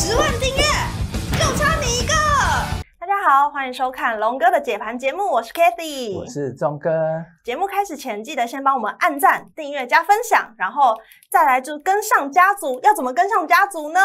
十万订阅，就差你一个！大家好，欢迎收看龙哥的解盘节目，我是 Kathy，我是钟哥。节目开始前，记得先帮我们按赞、订阅、加分享，然后再来就跟上家族。要怎么跟上家族呢？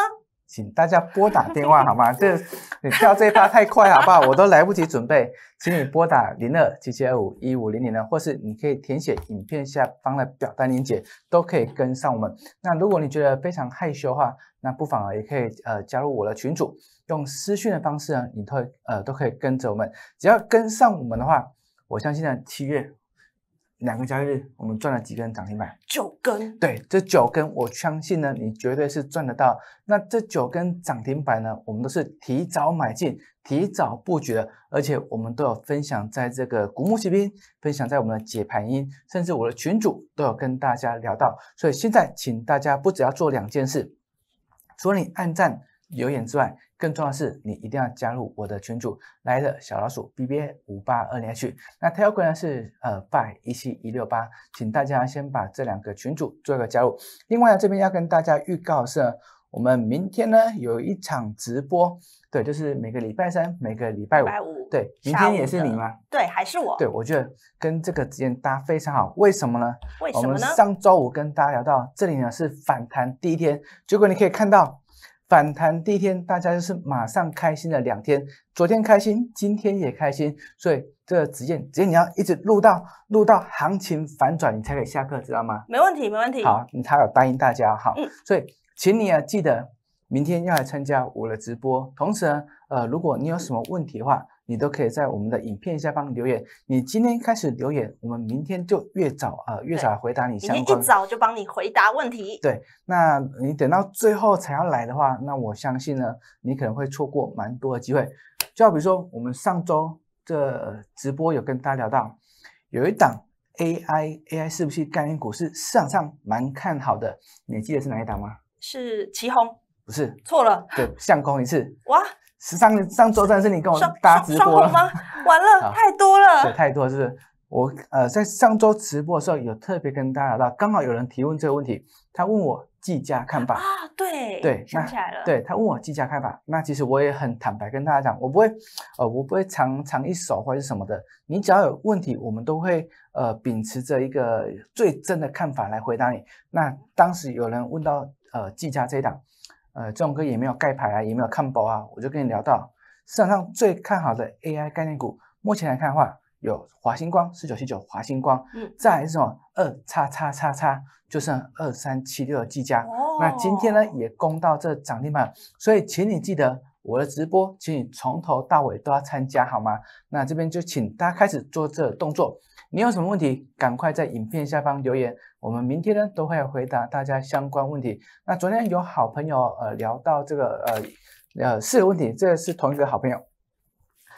请大家拨打电话好吗？这你跳这一趴太快好不好？我都来不及准备，请你拨打零二七七二五一五零零呢，或是你可以填写影片下方的表单链接，都可以跟上我们。那如果你觉得非常害羞的话，那不妨也可以呃加入我的群组，用私讯的方式呢，你都呃都可以跟着我们。只要跟上我们的话，我相信在七月。两个交易日，我们赚了几根涨停板？九根。对，这九根，我相信呢，你绝对是赚得到。那这九根涨停板呢，我们都是提早买进、提早布局的，而且我们都有分享在这个古墓奇兵，分享在我们的解盘音，甚至我的群主都有跟大家聊到。所以现在，请大家不只要做两件事，除了你按赞。有眼之外，更重要的是，你一定要加入我的群组，来的小老鼠 B B A 五八二零 H，那 g r a 呢是呃 by 一七一六八，请大家先把这两个群组做一个加入。另外，呢，这边要跟大家预告是，我们明天呢有一场直播，对，就是每个礼拜三、每个礼拜五，对，明天也是你吗？对，还是我？对，我觉得跟这个时间搭非常好，为什么呢？为什么呢？上周五跟大家聊到这里呢是反弹第一天，结果你可以看到。反弹第一天，大家就是马上开心了两天。昨天开心，今天也开心，所以这直接直接你要一直录到录到行情反转，你才可以下课，知道吗？没问题，没问题。好，你才有答应大家哈。嗯，所以请你啊记得明天要来参加我的直播。同时呢，呃，如果你有什么问题的话。你都可以在我们的影片下方留言。你今天开始留言，我们明天就越早啊越早回答你相关。一早就帮你回答问题。对，那你等到最后才要来的话，那我相信呢，你可能会错过蛮多的机会。就好比如说，我们上周这直播有跟大家聊到，有一档 AI AI 是不是概念股是市场上蛮看好的？你记得是哪一档吗？是旗虹？不是，错了。对，相空一次。哇！上上周真的是你跟我搭直播了吗？完了，太多了，太多是不是？我呃在上周直播的时候，有特别跟大家聊到，刚好有人提问这个问题，他问我计价看法啊，对对，想起来了，对他问我计价看法，那其实我也很坦白跟大家讲，我不会呃我不会藏藏一手或者什么的，你只要有问题，我们都会呃秉持着一个最真的看法来回答你。那当时有人问到呃计价这一档。呃，这种也没有盖牌啊，也没有看博啊，我就跟你聊到市场上最看好的 AI 概念股，目前来看的话，有华星光四九七九，华星光，嗯，再什么二叉叉叉叉，就剩二三七六的技嘉。那今天呢也攻到这涨停板，所以请你记得我的直播，请你从头到尾都要参加好吗？那这边就请大家开始做这动作，你有什么问题，赶快在影片下方留言。我们明天呢都会回答大家相关问题。那昨天有好朋友呃聊到这个呃呃四个问题，这是同一个好朋友。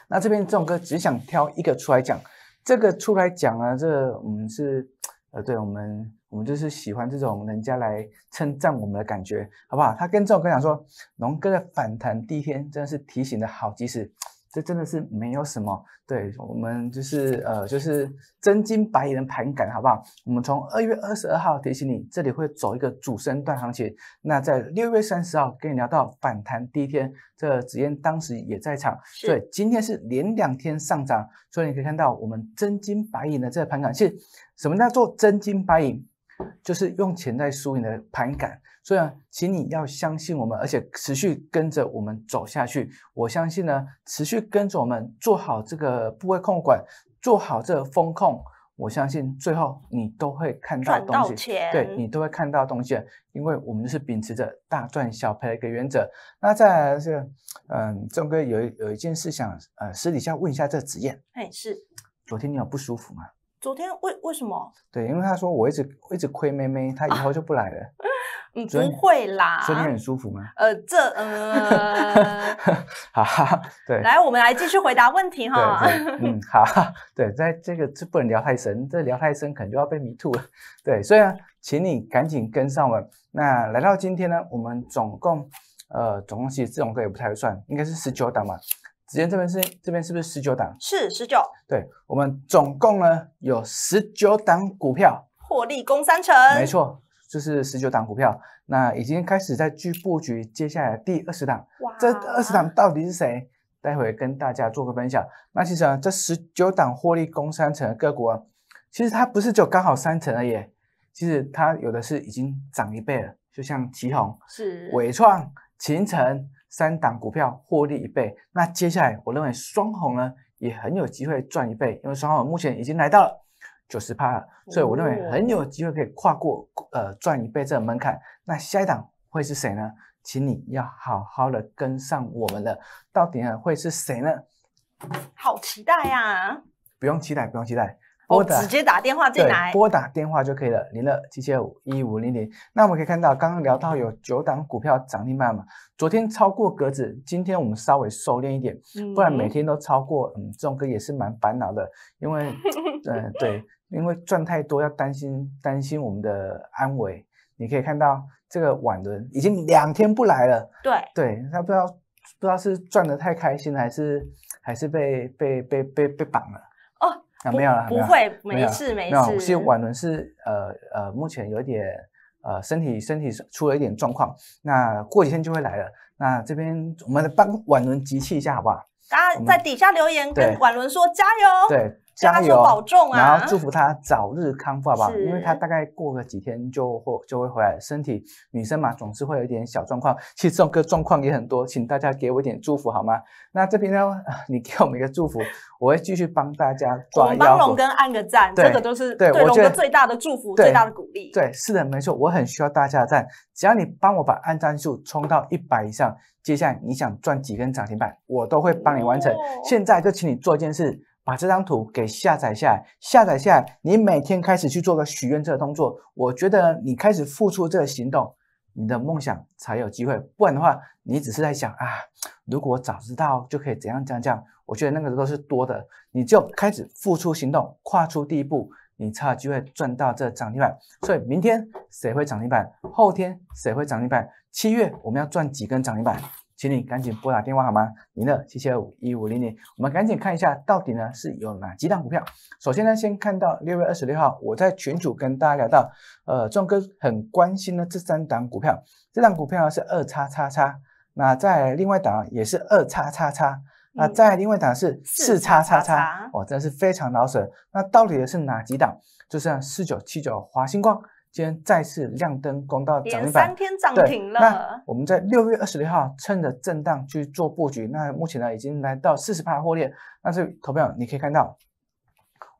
那这边这种歌只想挑一个出来讲，这个出来讲啊，这我们是呃，对我们我们就是喜欢这种人家来称赞我们的感觉，好不好？他跟这种哥讲说，龙哥的反弹第一天真的是提醒的好及时。这真的是没有什么，对我们就是呃，就是真金白银的盘感，好不好？我们从二月二十二号提醒你，这里会走一个主升段行情。那在六月三十号跟你聊到反弹第一天，这紫燕当时也在场，所以今天是连两天上涨，所以你可以看到我们真金白银的这个盘感。是什么叫做真金白银？就是用钱在输赢的盘感。所以，啊，请你要相信我们，而且持续跟着我们走下去。我相信呢，持续跟着我们做好这个部位控管，做好这个风控，我相信最后你都会看到东西。对，你都会看到东西，因为我们是秉持着大赚小赔一个原则。那再来是，嗯，钟哥有有一件事想呃私底下问一下，这子燕。哎，是昨天你有不舒服吗？昨天为为什么？对，因为他说我一直一直亏妹妹，他以后就不来了。嗯，不会啦。坐椅很舒服吗？呃，这，嗯，好，对。来，我们来继续回答问题哈。嗯，好，对，在这个这不能聊太深，这聊太深可能就要被迷吐了。对，所以啊，请你赶紧跟上我们。那来到今天呢，我们总共，呃，总共其实这种歌也不太会算，应该是十九档嘛。子健这边是这边是不是十九档？是十九。对，我们总共呢有十九档股票。获利攻三成。没错。就是十九档股票，那已经开始在去布局接下来第二十档。哇！这二十档到底是谁？待会跟大家做个分享。那其实这十九档获利攻三成的个股，其实它不是就刚好三成而已。其实它有的是已经涨一倍了，就像旗宏、是伟创、秦城三档股票获利一倍。那接下来我认为双红呢也很有机会赚一倍，因为双红目前已经来到了。九十趴，了，所以我认为很有机会可以跨过呃赚一倍这个门槛。那下一档会是谁呢？请你要好好的跟上我们的，到底会是谁呢？好期待呀！不用期待，不用期待，我直接打电话进来，拨打电话就可以了，零二七七五一五零零。那我们可以看到，刚刚聊到有九档股票涨停板嘛，昨天超过格子，今天我们稍微收敛一点，不然每天都超过，嗯，这种歌也是蛮烦恼的，因为，嗯，对。因为赚太多要担心担心我们的安危，你可以看到这个婉轮已经两天不来了。对对，他不知道不知道是赚的太开心还是还是被被被被被绑了。哦，没有了，不会没事没事。不是婉轮是呃呃，目前有一点呃身体身体出了一点状况，那过几天就会来了。那这边我们帮婉伦集气一下好不好？大家在底下留言跟婉伦说加油。对。加油，保重啊！然后祝福他早日康复，好不好？因为他大概过个几天就会就会回来。身体女生嘛，总是会有一点小状况。其实这种个状况也很多，请大家给我一点祝福好吗？那这边呢，你给我们一个祝福，我会继续帮大家抓腰。帮龙跟按个赞，这个都是对龙最大的祝福，最大的鼓励。对，是的，没错，我很需要大家的赞。只要你帮我把按赞数冲到一百以上，接下来你想赚几根涨停板，我都会帮你完成。现在就请你做一件事。把这张图给下载下来，下载下来，你每天开始去做个许愿这个动作。我觉得你开始付出这个行动，你的梦想才有机会。不然的话，你只是在想啊，如果早知道就可以怎样怎样怎样。我觉得那个都是多的。你就开始付出行动，跨出第一步，你才有机会赚到这涨停板。所以明天谁会涨停板？后天谁会涨停板？七月我们要赚几根涨停板？请你赶紧拨打电话好吗？零二七七二五一五零零，我们赶紧看一下到底呢是有哪几档股票。首先呢，先看到六月二十六号，我在群主跟大家聊到，呃，壮哥很关心呢这三档股票，这档股票呢是二叉叉叉，那在另外档也是二叉叉叉，那在另外档是四叉叉叉，哇，真的是非常老舍。那到底的是哪几档？就是四九七九华星光。今天再次亮灯，攻到涨停了。那我们在六月二十六号趁着震荡去做布局，那目前呢已经来到四十趴货列。但是，投票你可以看到，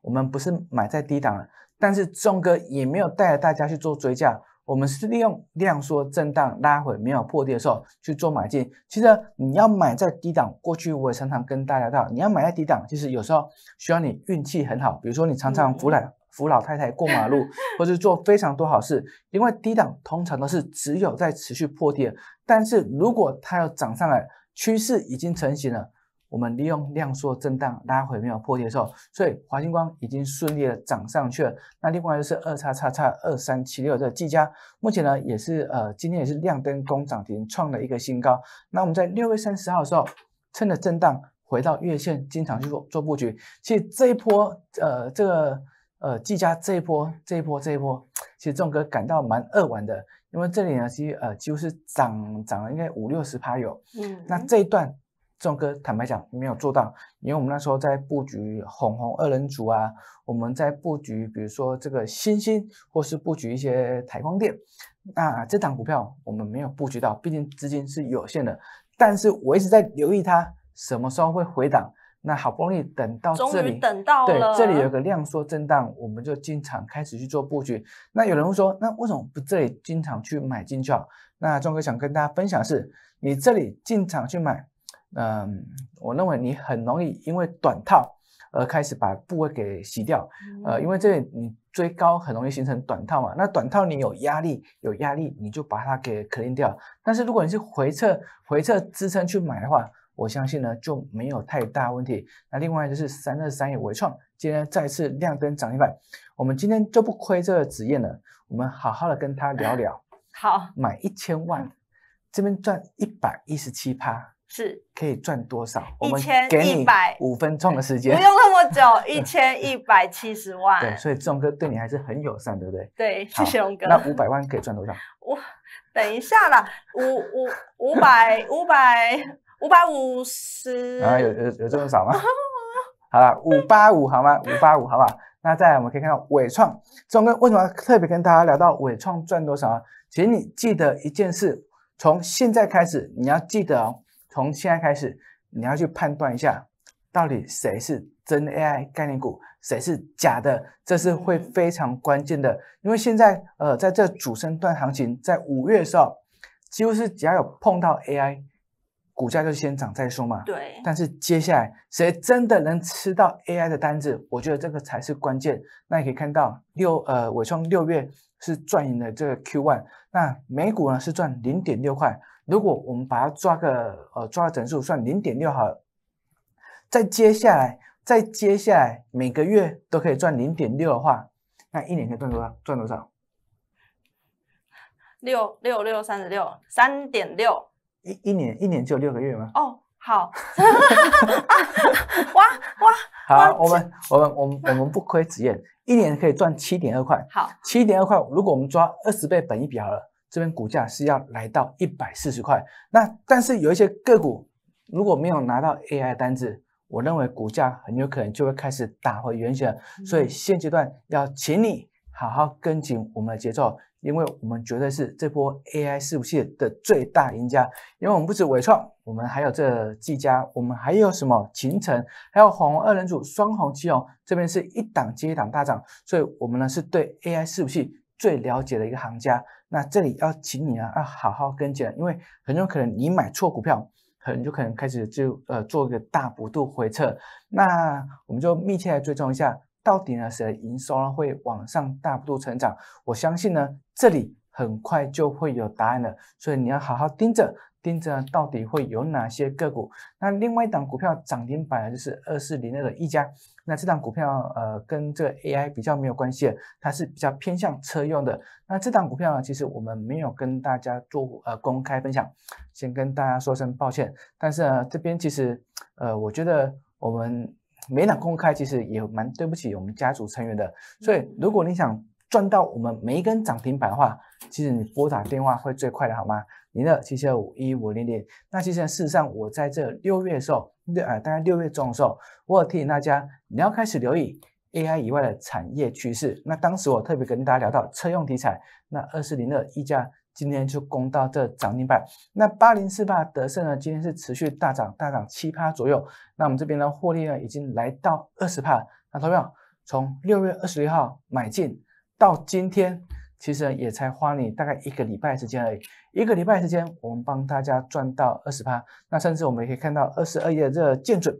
我们不是买在低档了，但是钟哥也没有带着大家去做追加，我们是利用量缩震荡拉回没有破跌的时候去做买进。其实你要买在低档，过去我也常常跟大家道，你要买在低档，其实有时候需要你运气很好，比如说你常常浮烂。扶老太太过马路，或是做非常多好事，因为低档通常都是只有在持续破跌，但是如果它要涨上来，趋势已经成型了，我们利用量缩震荡拉回没有破跌的时候，所以华星光已经顺利的涨上去了。那另外就是二叉叉叉二三七六的技嘉，目前呢也是呃今天也是亮灯攻涨停，创了一个新高。那我们在六月三十号的时候，趁着震荡回到月线，经常去做做布局。其实这一波呃这个。呃，季家这一波，这一波，这一波，其实众哥感到蛮扼腕的，因为这里呢，其实呃，乎是涨涨了应该五六十趴有。嗯，那这一段，众哥坦白讲没有做到，因为我们那时候在布局红红二人组啊，我们在布局比如说这个星星，或是布局一些台光电，那这档股票我们没有布局到，毕竟资金是有限的。但是，我一直在留意它什么时候会回档。那好不容易等到这里，等到对，这里有个量缩震荡，我们就进场开始去做布局。那有人会说，那为什么不这里经常去买进去啊？那钟哥想跟大家分享的是，你这里进场去买，嗯，我认为你很容易因为短套而开始把部位给洗掉，呃，因为这里你追高很容易形成短套嘛。那短套你有压力，有压力你就把它给 clean 掉。但是如果你是回撤回撤支撑去买的话，我相信呢就没有太大问题。那另外就是三二三也维创，今天再次亮灯涨一百。我们今天就不亏这子燕了，我们好好的跟他聊聊。好，买一千万，这边赚一百一十七趴，是，可以赚多少？一千一百。五分钟的时间，不用那么久，一千一百七十万。对，所以龙哥对你还是很友善，对不对？对，谢谢龙哥。那五百万可以赚多少？五，等一下啦，五五五百五百。五百五十啊，有有有这么少吗？好了，五八五好吗？五八五好不好？那再来，我们可以看到伟创。钟哥，为什么特别跟大家聊到伟创赚多少啊？其实你记得一件事，从现在开始，你要记得哦，从现在开始，你要去判断一下，到底谁是真 AI 概念股，谁是假的，这是会非常关键的。因为现在呃，在这主升段行情，在五月的时候，几乎是只要有碰到 AI。股价就先涨再说嘛。对。但是接下来谁真的能吃到 AI 的单子，我觉得这个才是关键。那你可以看到六呃我从六月是赚赢了这个 q one，那每股呢是赚零点六块。如果我们把它抓个呃抓个整数算零点六好，再接下来再接下来每个月都可以赚零点六的话，那一年可以赚多少？赚多少？六六六三十六，三点六。一一年一年就六个月吗？哦，好，哇哇，好，我们我们我们我们不亏职业，一年可以赚七点二块。好，七点二块，如果我们抓二十倍本一比了，这边股价是要来到一百四十块。那但是有一些个股如果没有拿到 AI 单子，我认为股价很有可能就会开始打回原形。所以现阶段要请你好好跟紧我们的节奏。因为我们绝对是这波 A I 四五线的最大赢家，因为我们不止伟创，我们还有这技嘉，我们还有什么秦晨，还有红二人组双红七红，这边是一档接一档大涨，所以，我们呢是对 A I 四五系最了解的一个行家。那这里要请你啊，要好好跟紧，因为很有可能你买错股票，很有可能开始就呃做一个大幅度回撤。那我们就密切来追踪一下，到底呢谁的营收呢会往上大幅度成长？我相信呢。这里很快就会有答案了，所以你要好好盯着，盯着到底会有哪些个股。那另外一档股票涨停板就是二四零的一家。那这档股票呃，跟这个 AI 比较没有关系，它是比较偏向车用的。那这档股票呢，其实我们没有跟大家做呃公开分享，先跟大家说声抱歉。但是呢，这边其实呃，我觉得我们没敢公开，其实也蛮对不起我们家族成员的。所以如果你想。赚到我们每一根涨停板的话，其实你拨打电话会最快的好吗？零二七七二五一五零零。那其实事实上，我在这六月的时候，六啊，大概六月中的时候，我有提醒大家，你要开始留意 AI 以外的产业趋势。那当时我特别跟大家聊到车用题材，那二四零二溢价今天就攻到这涨停板。那八零四八得胜呢，今天是持续大涨，大涨七趴左右。那我们这边呢，获利呢已经来到二十趴。那同样，从六月二十六号买进。到今天，其实也才花你大概一个礼拜时间而已。一个礼拜时间，我们帮大家赚到二十趴。那甚至我们可以看到，二十二页这建准，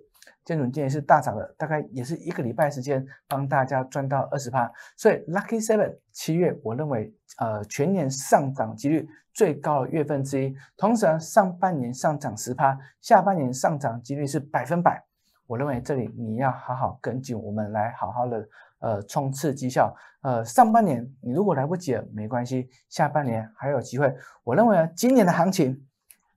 建准今年是大涨的，大概也是一个礼拜时间帮大家赚到二十趴。所以，Lucky Seven 七月，我认为呃全年上涨几率最高的月份之一。同时，上半年上涨十趴，下半年上涨几率是百分百。我认为这里你要好好跟紧我们来好好的。呃，冲刺绩效，呃，上半年你如果来不及，没关系，下半年还有机会。我认为啊，今年的行情，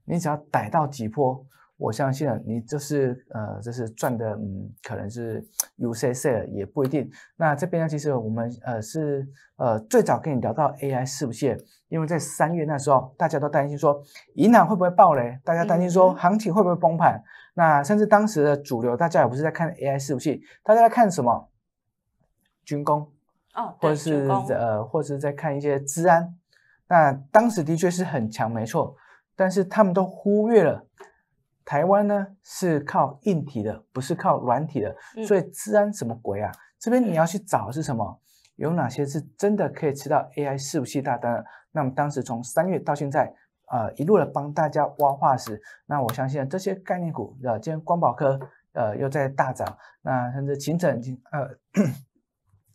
你只要逮到几波，我相信你就是呃，就是赚的，嗯，可能是有些些也不一定。那这边呢，其实我们呃是呃最早跟你聊到 AI 四不线，因为在三月那时候，大家都担心说银行会不会暴雷，大家担心说行情会不会崩盘，那甚至当时的主流大家也不是在看 AI 四不线，大家在看什么？军工，哦，或者是呃，或者在看一些治安，那当时的确是很强，没错，但是他们都忽略了，台湾呢是靠硬体的，不是靠软体的，所以治安什么鬼啊？这边你要去找是什么？有哪些是真的可以吃到 AI 服器大单？那么当时从三月到现在，呃，一路的帮大家挖化石，那我相信这些概念股，对吧？今天光宝科呃又在大涨，那甚至秦准已呃。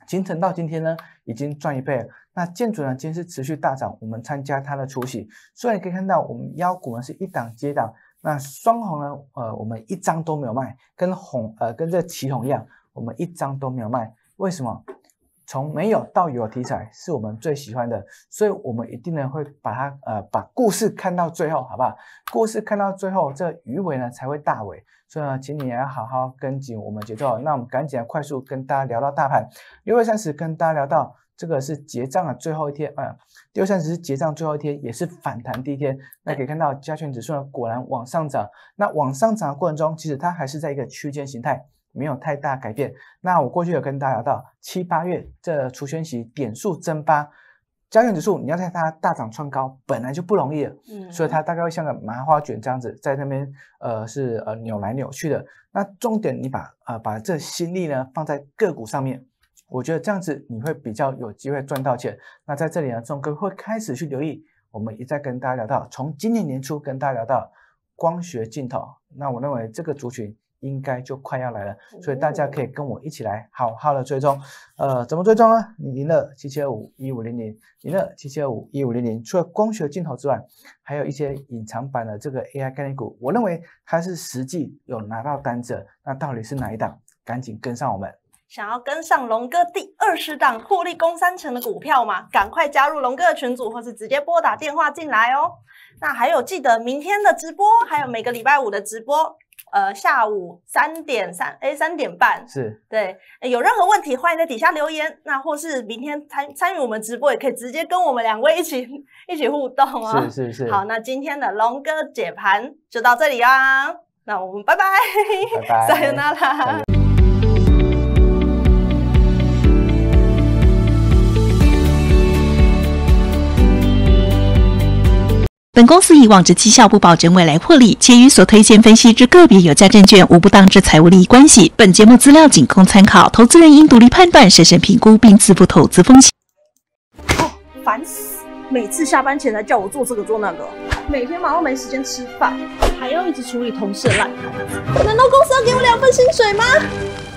形成到今天呢，已经赚一倍了。那建筑呢，今天是持续大涨，我们参加它的出席。所以你可以看到，我们妖股呢是一档接档。那双红呢，呃，我们一张都没有卖，跟红呃跟这旗红一样，我们一张都没有卖。为什么？从没有到有题材是我们最喜欢的，所以我们一定呢会把它呃把故事看到最后，好不好？故事看到最后，这鱼尾呢才会大尾，所以呢，请你也要好好跟紧我们节奏。那我们赶紧快速跟大家聊到大盘，六月三十跟大家聊到这个是结账的最后一天啊，六月三十结账最后一天也是反弹第一天，那可以看到加权指数呢果然往上涨，那往上涨的过程中，其实它还是在一个区间形态。没有太大改变。那我过去有跟大家聊到七八月这除权息点数增发，焦点指数你要在它大涨创高，本来就不容易，嗯，所以它大概会像个麻花卷这样子在那边，呃，是呃扭来扭去的。那重点你把呃把这心力呢放在个股上面，我觉得这样子你会比较有机会赚到钱。那在这里呢，众哥会开始去留意，我们一再跟大家聊到，从今年年初跟大家聊到光学镜头，那我认为这个族群。应该就快要来了，所以大家可以跟我一起来好好的追踪。呃，怎么追踪呢？零二七七二五一五零零，零二七七二五一五零零。除了光学镜头之外，还有一些隐藏版的这个 AI 概念股，我认为它是实际有拿到单子。那到底是哪一档？赶紧跟上我们！想要跟上龙哥第二十档获利攻三成的股票吗？赶快加入龙哥的群组，或是直接拨打电话进来哦。那还有记得明天的直播，还有每个礼拜五的直播。呃，下午三点三，哎，三点半是对。有任何问题，欢迎在底下留言。那或是明天参参与我们直播，也可以直接跟我们两位一起 一起互动哦。是是是。好，那今天的龙哥解盘就到这里啊。那我们拜拜，拜拜，再见啦。本公司以往之绩效不保证未来获利，且与所推荐分析之个别有价证券无不当之财务利益关系。本节目资料仅供参考，投资人应独立判断、审慎评估并自负投资风险。哦，烦死！每次下班前来叫我做这个做那个，每天忙到没时间吃饭，还要一直处理同事的烂摊子。难道公司要给我两份薪水吗？